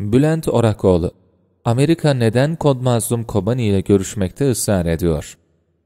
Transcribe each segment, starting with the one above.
Bülent Orakoğlu Amerika neden kod mazlum Kobani ile görüşmekte ısrar ediyor?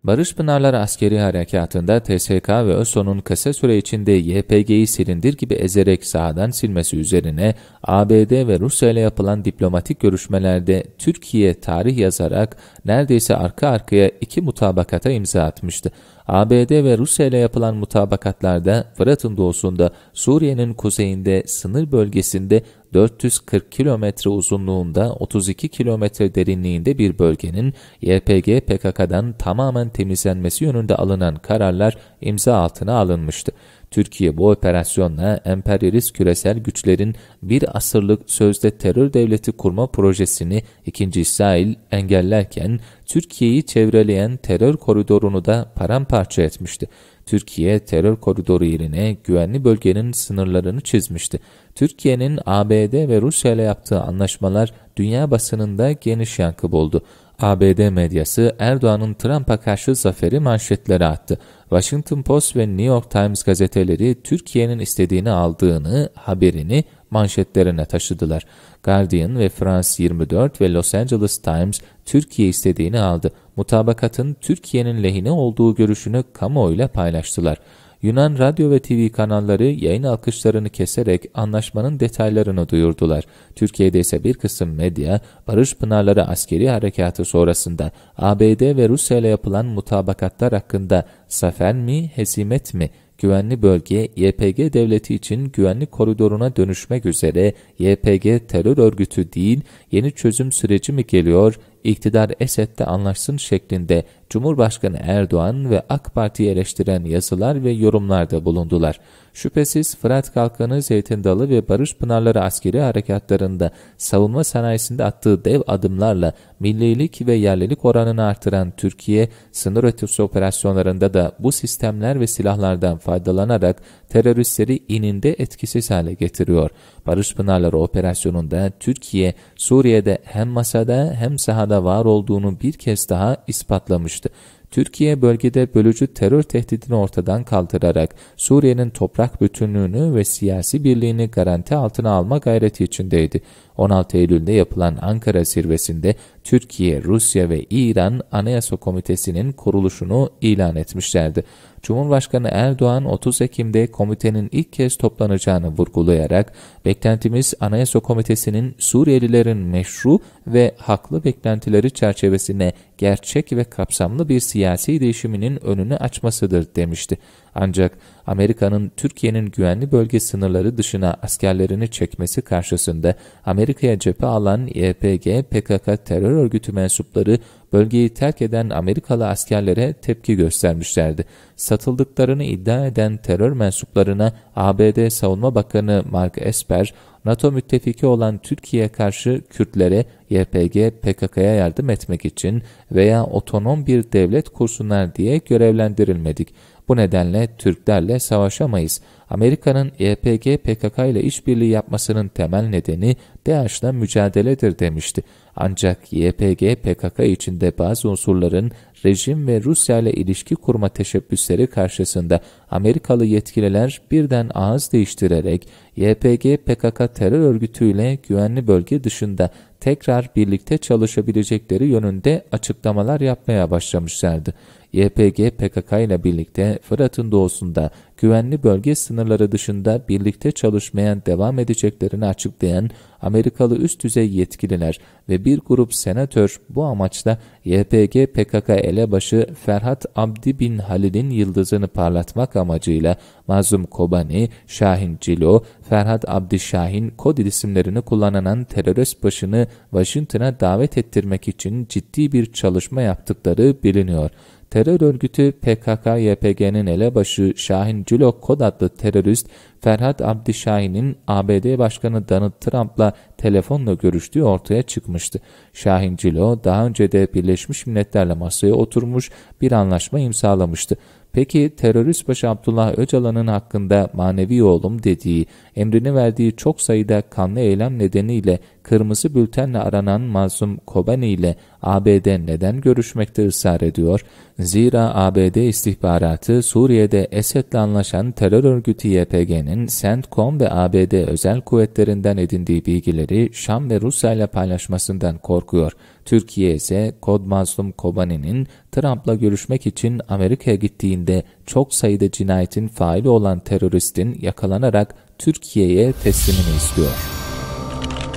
Barış Pınarlar askeri harekatında TSK ve ÖSO'nun kısa süre içinde YPG'yi silindir gibi ezerek sahadan silmesi üzerine ABD ve Rusya ile yapılan diplomatik görüşmelerde Türkiye tarih yazarak neredeyse arka arkaya iki mutabakata imza atmıştı. ABD ve Rusya ile yapılan mutabakatlarda Fırat'ın doğusunda, Suriye'nin kuzeyinde, sınır bölgesinde 440 kilometre uzunluğunda 32 kilometre derinliğinde bir bölgenin YPG PKK'dan tamamen temizlenmesi yönünde alınan kararlar imza altına alınmıştı. Türkiye bu operasyonla emperyalist küresel güçlerin bir asırlık sözde terör devleti kurma projesini 2. İsrail engellerken Türkiye'yi çevreleyen terör koridorunu da paramparça etmişti. Türkiye terör koridoru yerine güvenli bölgenin sınırlarını çizmişti. Türkiye'nin ABD ve Rusya ile yaptığı anlaşmalar dünya basınında geniş yankı buldu. ABD medyası Erdoğan'ın Trump'a karşı zaferi manşetlere attı. Washington Post ve New York Times gazeteleri Türkiye'nin istediğini aldığını haberini manşetlerine taşıdılar. Guardian ve France 24 ve Los Angeles Times Türkiye istediğini aldı. Mutabakatın Türkiye'nin lehine olduğu görüşünü kamuoyuyla paylaştılar. Yunan radyo ve TV kanalları yayın alkışlarını keserek anlaşmanın detaylarını duyurdular. Türkiye'de ise bir kısım medya, Barış Pınarları askeri harekatı sonrasında ABD ve Rusya ile yapılan mutabakatlar hakkında zafer mi, hesimet mi, güvenli bölge YPG devleti için güvenli koridoruna dönüşmek üzere YPG terör örgütü değil, yeni çözüm süreci mi geliyor, iktidar Esed'de anlaşsın şeklinde Cumhurbaşkanı Erdoğan ve AK Parti'yi eleştiren yazılar ve yorumlarda bulundular. Şüphesiz Fırat Kalkanı, Zeytin Dalı ve Barış Pınarları askeri harekatlarında savunma sanayisinde attığı dev adımlarla millilik ve yerlilik oranını artıran Türkiye, sınır ötesi operasyonlarında da bu sistemler ve silahlardan faydalanarak teröristleri ininde etkisiz hale getiriyor. Barış Pınarları operasyonunda Türkiye, Suriye'de hem masada hem sahada var olduğunu bir kez daha ispatlamıştı. just Türkiye bölgede bölücü terör tehdidini ortadan kaldırarak Suriye'nin toprak bütünlüğünü ve siyasi birliğini garanti altına alma gayreti içindeydi. 16 Eylül'de yapılan Ankara zirvesinde Türkiye, Rusya ve İran Anayasa Komitesi'nin kuruluşunu ilan etmişlerdi. Cumhurbaşkanı Erdoğan 30 Ekim'de komitenin ilk kez toplanacağını vurgulayarak beklentimiz Anayasa Komitesi'nin Suriyelilerin meşru ve haklı beklentileri çerçevesine gerçek ve kapsamlı bir siyasi siyasi değişiminin önünü açmasıdır demişti. Ancak Amerika'nın Türkiye'nin güvenli bölge sınırları dışına askerlerini çekmesi karşısında Amerika'ya cephe alan YPG, PKK terör örgütü mensupları bölgeyi terk eden Amerikalı askerlere tepki göstermişlerdi. Satıldıklarını iddia eden terör mensuplarına ABD Savunma Bakanı Mark Esper, NATO müttefiki olan Türkiye'ye karşı Kürtlere YPG PKK'ya yardım etmek için veya otonom bir devlet kursunlar diye görevlendirilmedik. Bu nedenle Türklerle savaşamayız. Amerika'nın YPG e PKK ile işbirliği yapmasının temel nedeni DAEŞ'la mücadeledir demişti. Ancak YPG e PKK içinde bazı unsurların rejim ve Rusya ile ilişki kurma teşebbüsleri karşısında Amerikalı yetkililer birden ağız değiştirerek YPG e PKK terör örgütüyle güvenli bölge dışında tekrar birlikte çalışabilecekleri yönünde açıklamalar yapmaya başlamışlardı. YPG PKK ile birlikte Fırat'ın doğusunda güvenli bölge sınırları dışında birlikte çalışmaya devam edeceklerini açıklayan Amerikalı üst düzey yetkililer ve bir grup senatör bu amaçla YPG PKK elebaşı Ferhat Abdi bin Halil'in yıldızını parlatmak amacıyla Mazlum Kobani, Şahin Cilo, Ferhat Abdi Şahin kod isimlerini kullanan terörist başını Washington'a davet ettirmek için ciddi bir çalışma yaptıkları biliniyor. Terör örgütü PKK-YPG'nin elebaşı Şahin Cülok Kod adlı terörist Ferhat Abdi Şahin'in ABD Başkanı Donald Trump'la telefonla görüştüğü ortaya çıkmıştı. Şahin Cilo daha önce de Birleşmiş Milletler'le masaya oturmuş bir anlaşma imzalamıştı. Peki terörist başı Abdullah Öcalan'ın hakkında manevi oğlum dediği, emrini verdiği çok sayıda kanlı eylem nedeniyle kırmızı bültenle aranan Mazlum Kobani ile ABD neden görüşmekte ısrar ediyor? Zira ABD istihbaratı Suriye'de Esed'le anlaşan terör örgütü YPG'nin CENTCOM ve ABD özel kuvvetlerinden edindiği bilgileri Şam ve Rusya ile paylaşmasından korkuyor. Türkiye ise kod mazlum Kobani'nin Trump'la görüşmek için Amerika'ya gittiğinde çok sayıda cinayetin faili olan teröristin yakalanarak Türkiye'ye teslimini istiyor,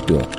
diyor.